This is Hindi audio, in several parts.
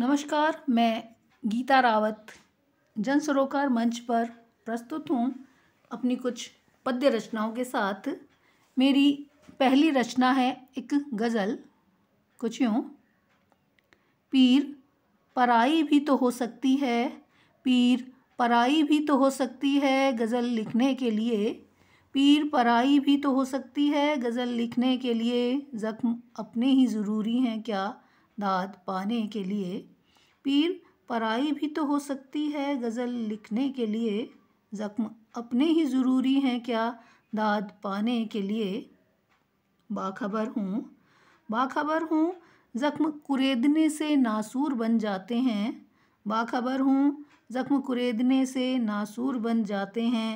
नमस्कार मैं गीता रावत जन सरोकार मंच पर प्रस्तुत हूँ अपनी कुछ पद्य रचनाओं के साथ मेरी पहली रचना है एक गज़ल कुछ यूँ पीर पराई भी तो हो सकती है पीर पराई भी तो हो सकती है गज़ल लिखने के लिए पीर पराई भी तो हो सकती है गज़ल लिखने के लिए ज़ख्म अपने ही ज़रूरी हैं क्या दाद पाने के लिए पीर पराई भी तो हो सकती है गज़ल लिखने के लिए ज़ख्म अपने ही ज़रूरी हैं क्या दाद पाने के लिए बाखबर हूँ बाखबर हूँ ज़ख्म कुरेदने से नासूर बन जाते हैं बाखबर हूँ ज़ख्म कुरेदने से नासूर बन जाते हैं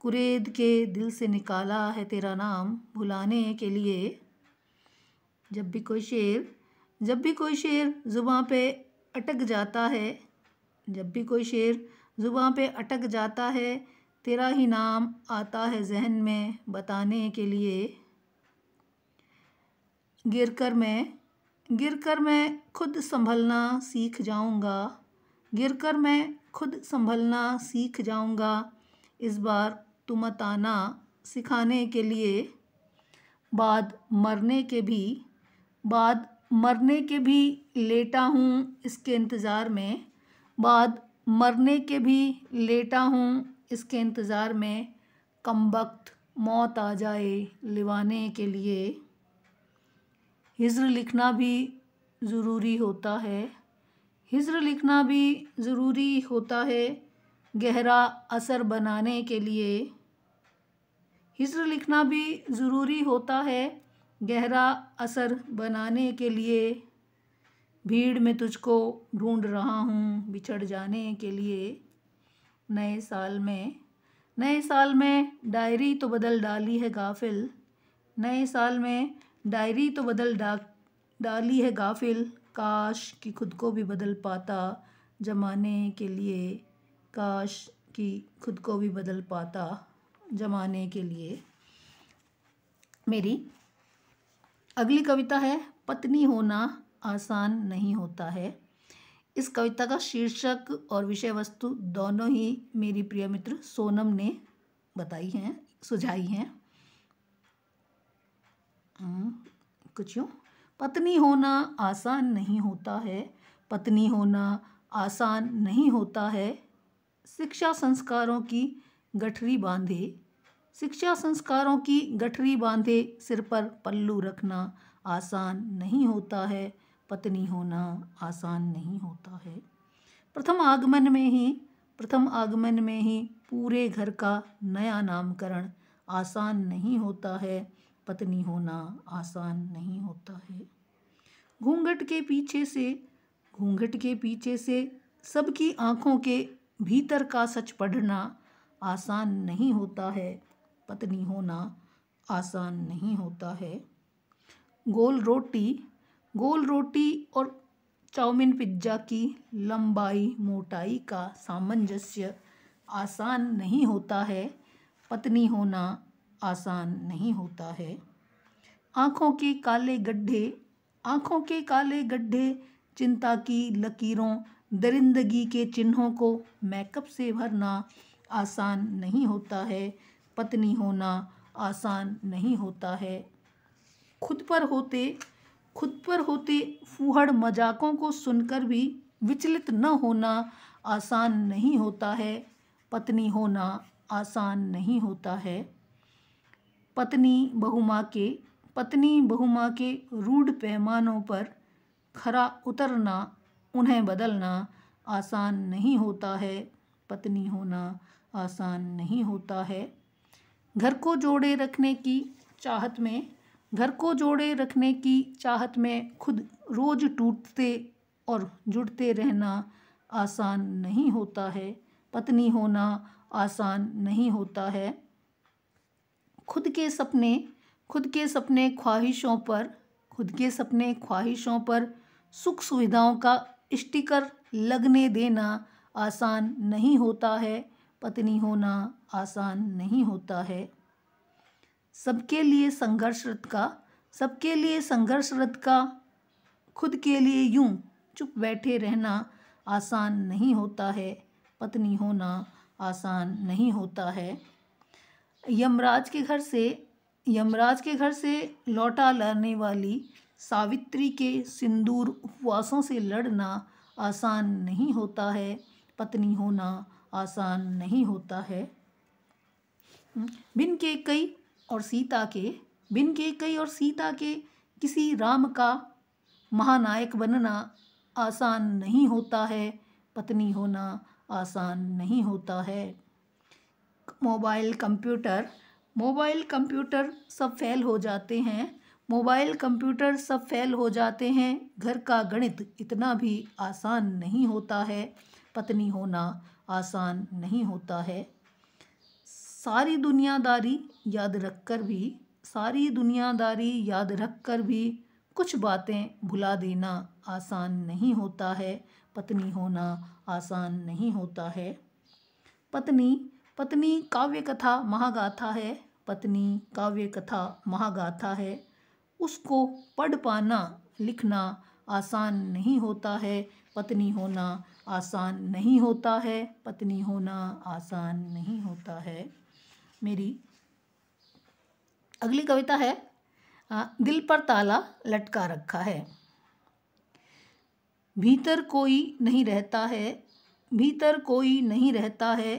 कुरेद के दिल से निकाला है तेरा नाम भुलाने के लिए जब भी कोई शेर जब भी कोई शेर ज़ुबाँ पे अटक जाता है जब भी कोई शेर ज़ुबाँ पे अटक जाता है तेरा ही नाम आता है जहन में बताने के लिए गिर कर मैं गिर कर मैं खुद संभलना सीख जाऊँगा गिर कर मैं खुद संभलना सीख जाऊँगा इस बार तुम आना सिखाने के लिए बाद मरने के भी बाद मरने के भी लेटा हूँ इसके इंतज़ार में बाद मरने के भी लेटा हूँ इसके इंतज़ार में कम वक्त मौत आ जाए लिवाने के लिए हिज्र लिखना भी ज़रूरी होता है हिज्र लिखना भी ज़रूरी होता है गहरा असर बनाने के लिए हिज्र लिखना भी ज़रूरी होता है गहरा असर बनाने के लिए भीड़ में तुझको ढूंढ रहा हूँ बिछड़ जाने के लिए नए साल में नए साल में डायरी तो बदल डाली है गाफिल नए साल में डायरी तो बदल डा डाली है गाफिल काश कि खुद को भी बदल पाता जमाने के लिए काश कि खुद को भी बदल पाता जमाने के लिए मेरी अगली कविता है पत्नी होना आसान नहीं होता है इस कविता का शीर्षक और विषय वस्तु दोनों ही मेरी प्रिय मित्र सोनम ने बताई हैं सुझाई हैं हम्म, कुछ यूँ पत्नी होना आसान नहीं होता है पत्नी होना आसान नहीं होता है शिक्षा संस्कारों की गठरी बांधे शिक्षा संस्कारों की गठरी बांधे सिर पर पल्लू रखना आसान नहीं होता है पत्नी होना आसान नहीं होता है प्रथम आगमन में ही प्रथम आगमन में ही पूरे घर का नया नामकरण आसान नहीं होता है पत्नी होना आसान नहीं होता है घूंघट के पीछे से घूंघट के पीछे से सबकी आँखों के भीतर का सच पढ़ना आसान नहीं होता है पत्नी होना आसान नहीं होता है गोल रोटी गोल रोटी और चाउमीन पिज्ज़ा की लंबाई मोटाई का सामंजस्य आसान नहीं होता है पत्नी होना आसान नहीं होता है आँखों के काले गड्ढे आँखों के काले गड्ढे चिंता की लकीरों दरिंदगी के चिन्हों को मेकअप से भरना आसान नहीं होता है पत्नी होना आसान नहीं होता है खुद पर होते खुद पर होते फूहड़ मजाकों को सुनकर भी विचलित न होना आसान नहीं होता है पत्नी होना आसान नहीं होता है पत्नी बहुमा के पत्नी बहुमा के रूढ़ पैमानों पर खरा उतरना उन्हें बदलना आसान नहीं होता है पत्नी होना आसान नहीं होता है घर को जोड़े रखने की चाहत में घर को जोड़े रखने की चाहत में खुद रोज़ टूटते और जुड़ते रहना आसान नहीं होता है पत्नी होना आसान नहीं होता है खुद के सपने खुद के सपने ख्वाहिशों पर खुद के सपने ख्वाहिशों पर सुख सुविधाओं का स्टिकर लगने देना आसान नहीं होता है पत्नी होना आसान नहीं होता है सबके लिए संघर्षरत का सबके लिए संघर्षरत का खुद के लिए यूं चुप बैठे रहना आसान नहीं होता है पत्नी होना आसान नहीं होता है यमराज के घर से यमराज के घर से लौटा लाने वाली सावित्री के सिंदूर उपवासों से लड़ना आसान नहीं होता है पत्नी होना आसान नहीं होता है हम्म, बिन के कई और सीता के बिन के कई और सीता के किसी राम का महानायक बनना आसान नहीं होता है पत्नी होना आसान नहीं होता है मोबाइल कंप्यूटर मोबाइल कंप्यूटर सब फेल हो जाते हैं मोबाइल कंप्यूटर सब फेल हो जाते हैं घर का गणित इतना भी आसान नहीं होता है पत्नी होना आसान नहीं होता है सारी दुनियादारी याद रख कर भी सारी दुनियादारी याद रख कर भी कुछ बातें भुला देना आसान नहीं होता है पत्नी होना आसान नहीं होता है पत्नी पत्नी काव्य कथा महागाथा है पत्नी काव्य कथा महागाथा है उसको पढ़ पाना लिखना आसान नहीं होता है पत्नी होना आसान नहीं होता है पत्नी होना आसान नहीं होता है मेरी अगली कविता है दिल पर ताला लटका रखा है भीतर कोई नहीं रहता है भीतर कोई नहीं रहता है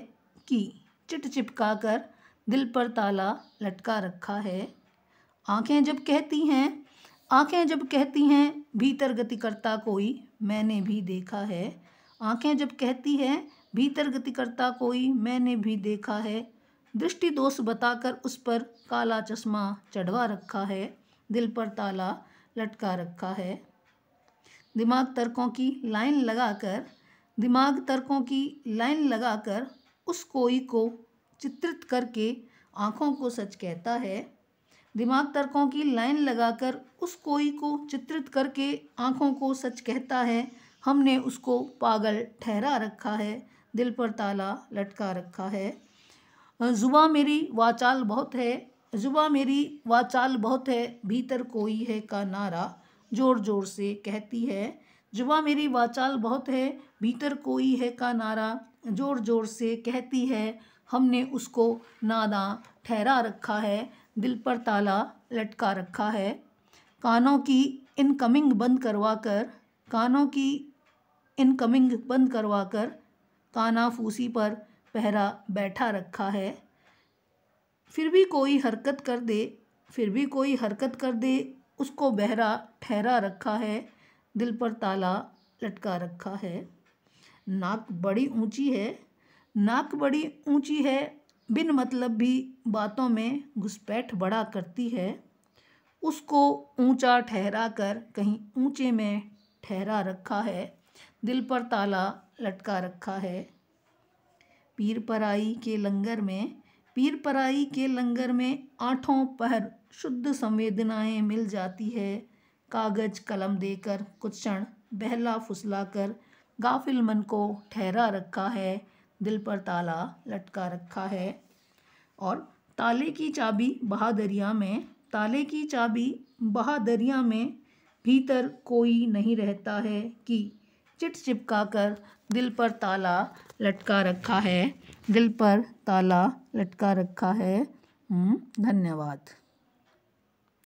कि चिट चिपका कर दिल पर ताला लटका रखा है आंखें जब कहती हैं आंखें जब कहती हैं भीतर गति करता कोई मैंने भी देखा है आंखें जब कहती है भीतर गति करता कोई मैंने भी देखा है दृष्टि दोष बताकर उस पर काला चश्मा चढ़वा रखा है दिल पर ताला लटका रखा है दिमाग तर्कों की लाइन लगाकर दिमाग तर्कों की लाइन लगाकर उस कोई को चित्रित करके आँखों को सच कहता है दिमाग तर्कों की लाइन लगाकर उस कोई को चित्रित करके आँखों को सच कहता है हमने उसको पागल ठहरा रखा है दिल पर ताला लटका रखा है जुबा मेरी वाचाल बहुत है जुबा मेरी वाचाल बहुत है भीतर कोई है का नारा जोर जोर से कहती है जुबा मेरी वाचाल बहुत है भीतर कोई है का नारा जोर जोर से कहती है हमने उसको नादा ठहरा रखा है दिल पर ताला लटका रखा है कानों की इनकमिंग बंद करवा कर कानों की इनकमिंग बंद करवाकर काना फूसी पर पहरा बैठा रखा है फिर भी कोई हरकत कर दे फिर भी कोई हरकत कर दे उसको बहरा ठहरा रखा है दिल पर ताला लटका रखा है नाक बड़ी ऊंची है नाक बड़ी ऊंची है बिन मतलब भी बातों में घुसपैठ बड़ा करती है उसको ऊंचा ठहरा कर कहीं ऊंचे में ठहरा रखा है दिल पर ताला लटका रखा है पीर पराई के लंगर में पीर पराई के लंगर में आठों पहर शुद्ध संवेदनाएं मिल जाती है कागज कलम देकर कुछ क्षण बहला फुसला कर गाफिल मन को ठहरा रखा है दिल पर ताला लटका रखा है और ताले की चाबी बहादरिया में ताले की चाबी बहादरिया में भीतर कोई नहीं रहता है कि चिट चिपका कर दिल पर ताला लटका रखा है दिल पर ताला लटका रखा है हम्म, धन्यवाद